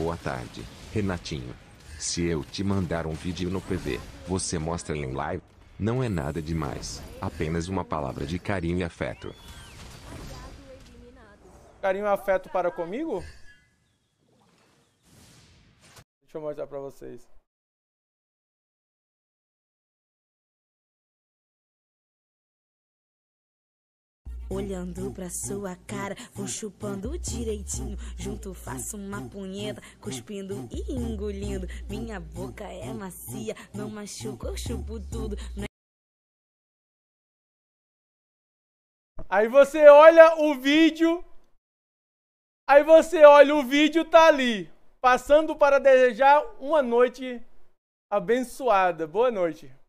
Boa tarde, Renatinho. Se eu te mandar um vídeo no PV, você mostra ele em live? Não é nada demais, apenas uma palavra de carinho e afeto. Carinho e afeto para comigo? Deixa eu mostrar para vocês. olhando pra sua cara, vou chupando direitinho. Junto faço uma punheta, cuspindo e engolindo. Minha boca é macia, não machuco, eu chupo tudo. Aí você olha o vídeo. Aí você olha o vídeo, tá ali. Passando para desejar uma noite abençoada. Boa noite.